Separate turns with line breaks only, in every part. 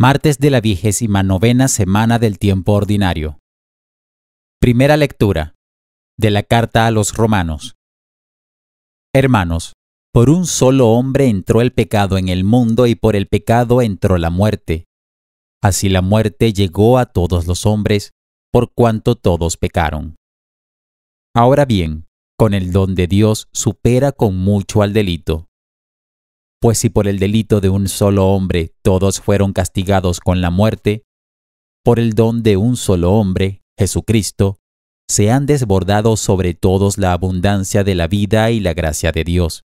martes de la vigésima novena semana del tiempo ordinario. Primera lectura de la carta a los romanos. Hermanos, por un solo hombre entró el pecado en el mundo y por el pecado entró la muerte. Así la muerte llegó a todos los hombres, por cuanto todos pecaron. Ahora bien, con el don de Dios supera con mucho al delito pues si por el delito de un solo hombre todos fueron castigados con la muerte, por el don de un solo hombre, Jesucristo, se han desbordado sobre todos la abundancia de la vida y la gracia de Dios.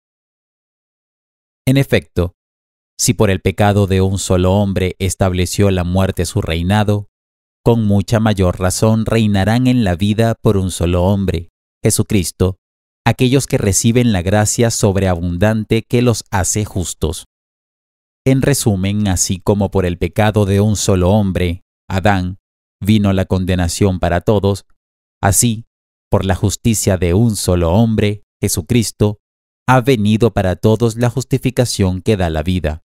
En efecto, si por el pecado de un solo hombre estableció la muerte su reinado, con mucha mayor razón reinarán en la vida por un solo hombre, Jesucristo, aquellos que reciben la gracia sobreabundante que los hace justos. En resumen, así como por el pecado de un solo hombre, Adán, vino la condenación para todos, así, por la justicia de un solo hombre, Jesucristo, ha venido para todos la justificación que da la vida.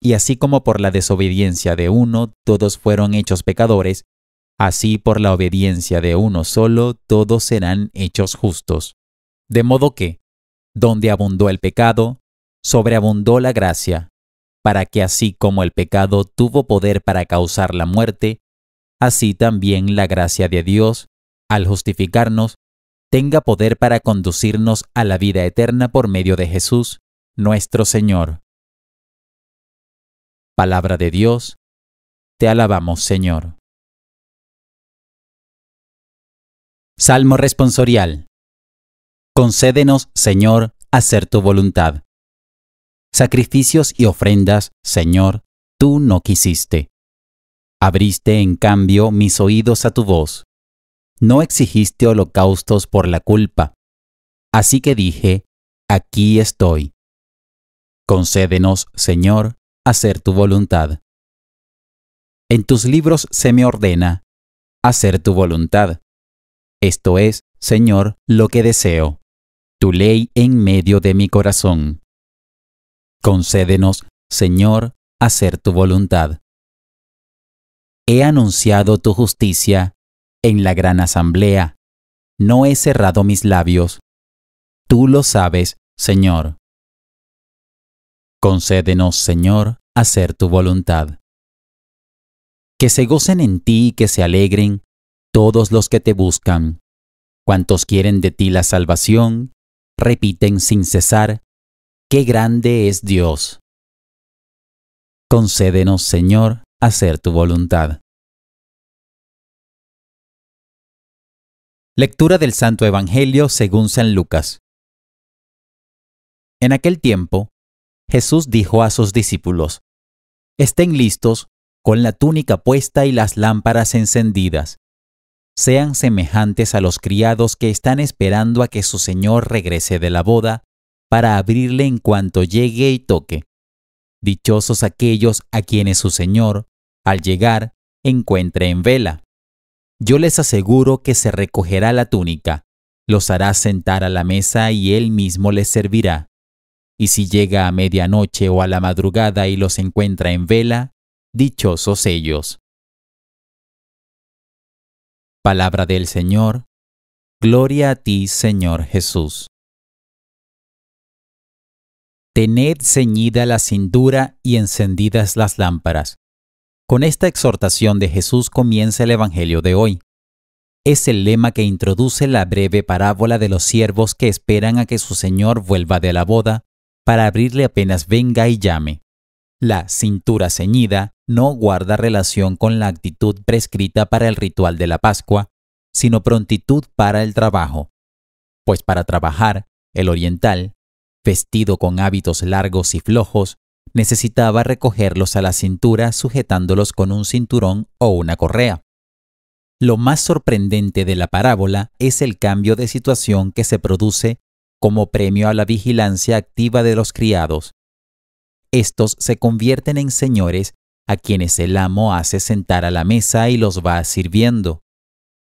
Y así como por la desobediencia de uno todos fueron hechos pecadores, así por la obediencia de uno solo todos serán hechos justos. De modo que, donde abundó el pecado, sobreabundó la gracia, para que así como el pecado tuvo poder para causar la muerte, así también la gracia de Dios, al justificarnos, tenga poder para conducirnos a la vida eterna por medio de Jesús, nuestro Señor. Palabra de Dios, te alabamos Señor. Salmo responsorial Concédenos, Señor, hacer tu voluntad. Sacrificios y ofrendas, Señor, tú no quisiste. Abriste, en cambio, mis oídos a tu voz. No exigiste holocaustos por la culpa. Así que dije, aquí estoy. Concédenos, Señor, hacer tu voluntad. En tus libros se me ordena hacer tu voluntad. Esto es, Señor, lo que deseo tu ley en medio de mi corazón. Concédenos, Señor, hacer tu voluntad. He anunciado tu justicia en la gran asamblea. No he cerrado mis labios. Tú lo sabes, Señor. Concédenos, Señor, hacer tu voluntad. Que se gocen en ti y que se alegren todos los que te buscan, cuantos quieren de ti la salvación repiten sin cesar, ¡Qué grande es Dios! Concédenos, Señor, hacer tu voluntad. Lectura del Santo Evangelio según San Lucas. En aquel tiempo, Jesús dijo a sus discípulos, Estén listos, con la túnica puesta y las lámparas encendidas sean semejantes a los criados que están esperando a que su señor regrese de la boda, para abrirle en cuanto llegue y toque. Dichosos aquellos a quienes su señor, al llegar, encuentre en vela. Yo les aseguro que se recogerá la túnica, los hará sentar a la mesa y él mismo les servirá. Y si llega a medianoche o a la madrugada y los encuentra en vela, dichosos ellos. Palabra del Señor. Gloria a ti, Señor Jesús. Tened ceñida la cintura y encendidas las lámparas. Con esta exhortación de Jesús comienza el Evangelio de hoy. Es el lema que introduce la breve parábola de los siervos que esperan a que su Señor vuelva de la boda, para abrirle apenas venga y llame. La cintura ceñida no guarda relación con la actitud prescrita para el ritual de la Pascua, sino prontitud para el trabajo. Pues para trabajar, el oriental, vestido con hábitos largos y flojos, necesitaba recogerlos a la cintura sujetándolos con un cinturón o una correa. Lo más sorprendente de la parábola es el cambio de situación que se produce como premio a la vigilancia activa de los criados, estos se convierten en señores a quienes el amo hace sentar a la mesa y los va sirviendo.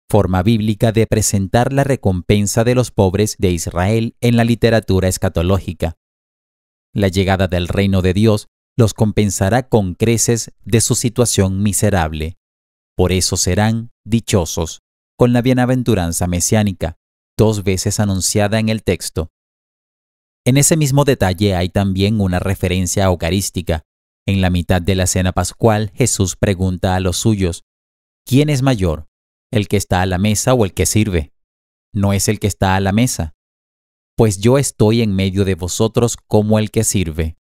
Forma bíblica de presentar la recompensa de los pobres de Israel en la literatura escatológica. La llegada del reino de Dios los compensará con creces de su situación miserable. Por eso serán dichosos, con la bienaventuranza mesiánica, dos veces anunciada en el texto, en ese mismo detalle hay también una referencia eucarística. En la mitad de la cena pascual, Jesús pregunta a los suyos, ¿quién es mayor, el que está a la mesa o el que sirve? No es el que está a la mesa, pues yo estoy en medio de vosotros como el que sirve.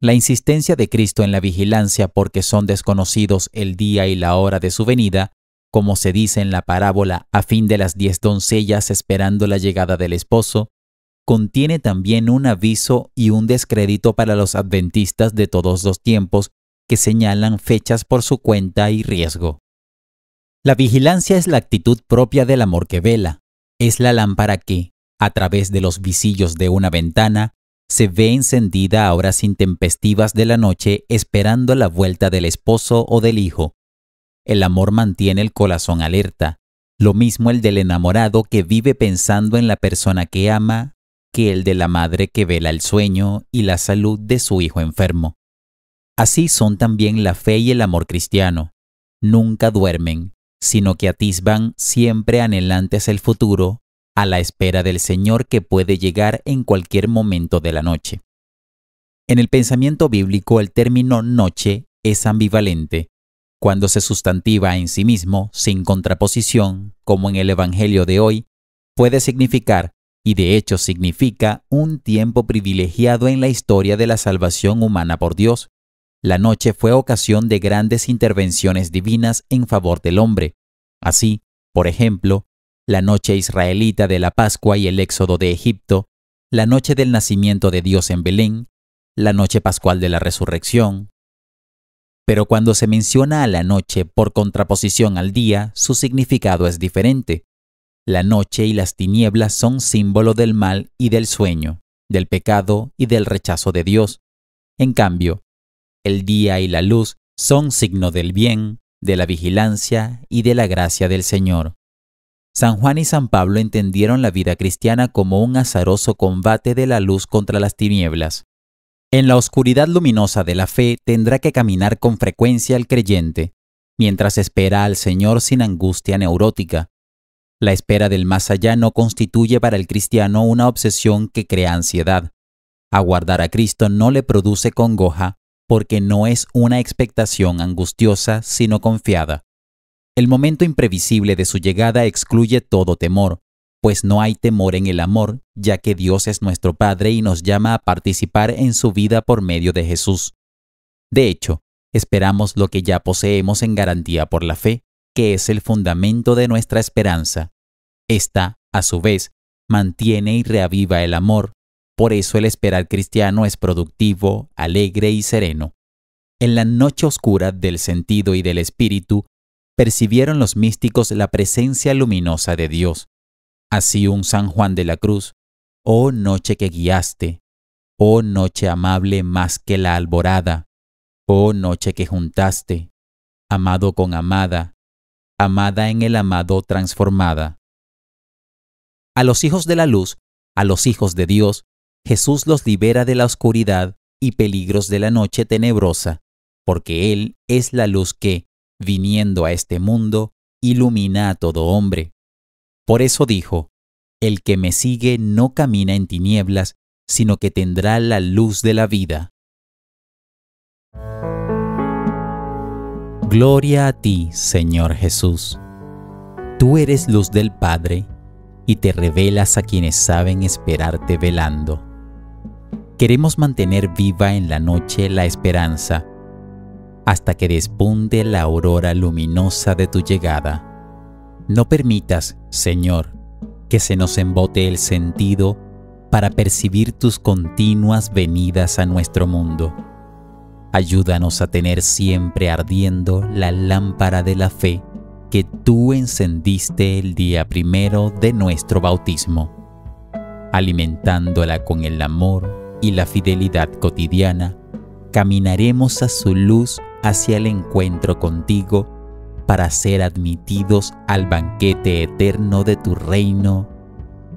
La insistencia de Cristo en la vigilancia porque son desconocidos el día y la hora de su venida, como se dice en la parábola a fin de las diez doncellas esperando la llegada del esposo, contiene también un aviso y un descrédito para los adventistas de todos los tiempos que señalan fechas por su cuenta y riesgo. La vigilancia es la actitud propia del amor que vela, es la lámpara que, a través de los visillos de una ventana, se ve encendida a horas intempestivas de la noche esperando la vuelta del esposo o del hijo. El amor mantiene el corazón alerta, lo mismo el del enamorado que vive pensando en la persona que ama que el de la madre que vela el sueño y la salud de su hijo enfermo. Así son también la fe y el amor cristiano. Nunca duermen, sino que atisban siempre anhelantes el futuro, a la espera del Señor que puede llegar en cualquier momento de la noche. En el pensamiento bíblico el término noche es ambivalente, cuando se sustantiva en sí mismo, sin contraposición, como en el Evangelio de hoy, puede significar y de hecho significa un tiempo privilegiado en la historia de la salvación humana por Dios. La noche fue ocasión de grandes intervenciones divinas en favor del hombre. Así, por ejemplo, la noche israelita de la Pascua y el éxodo de Egipto, la noche del nacimiento de Dios en Belén, la noche pascual de la resurrección. Pero cuando se menciona a la noche por contraposición al día, su significado es diferente. La noche y las tinieblas son símbolo del mal y del sueño, del pecado y del rechazo de Dios. En cambio, el día y la luz son signo del bien, de la vigilancia y de la gracia del Señor. San Juan y San Pablo entendieron la vida cristiana como un azaroso combate de la luz contra las tinieblas. En la oscuridad luminosa de la fe tendrá que caminar con frecuencia el creyente, mientras espera al Señor sin angustia neurótica, la espera del más allá no constituye para el cristiano una obsesión que crea ansiedad. Aguardar a Cristo no le produce congoja porque no es una expectación angustiosa, sino confiada. El momento imprevisible de su llegada excluye todo temor, pues no hay temor en el amor, ya que Dios es nuestro Padre y nos llama a participar en su vida por medio de Jesús. De hecho, esperamos lo que ya poseemos en garantía por la fe, que es el fundamento de nuestra esperanza. Esta, a su vez, mantiene y reaviva el amor. Por eso el esperar cristiano es productivo, alegre y sereno. En la noche oscura del sentido y del espíritu, percibieron los místicos la presencia luminosa de Dios. Así un San Juan de la Cruz, oh noche que guiaste, oh noche amable más que la alborada, oh noche que juntaste, amado con amada, amada en el amado transformada. A los hijos de la luz, a los hijos de Dios, Jesús los libera de la oscuridad y peligros de la noche tenebrosa, porque Él es la luz que, viniendo a este mundo, ilumina a todo hombre. Por eso dijo, El que me sigue no camina en tinieblas, sino que tendrá la luz de la vida. Gloria a ti, Señor Jesús. Tú eres luz del Padre y te revelas a quienes saben esperarte velando. Queremos mantener viva en la noche la esperanza hasta que despunte la aurora luminosa de tu llegada. No permitas, Señor, que se nos embote el sentido para percibir tus continuas venidas a nuestro mundo Ayúdanos a tener siempre ardiendo la lámpara de la fe que tú encendiste el día primero de nuestro bautismo, alimentándola con el amor y la fidelidad cotidiana, caminaremos a su luz hacia el encuentro contigo para ser admitidos al banquete eterno de tu reino.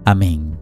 Amén.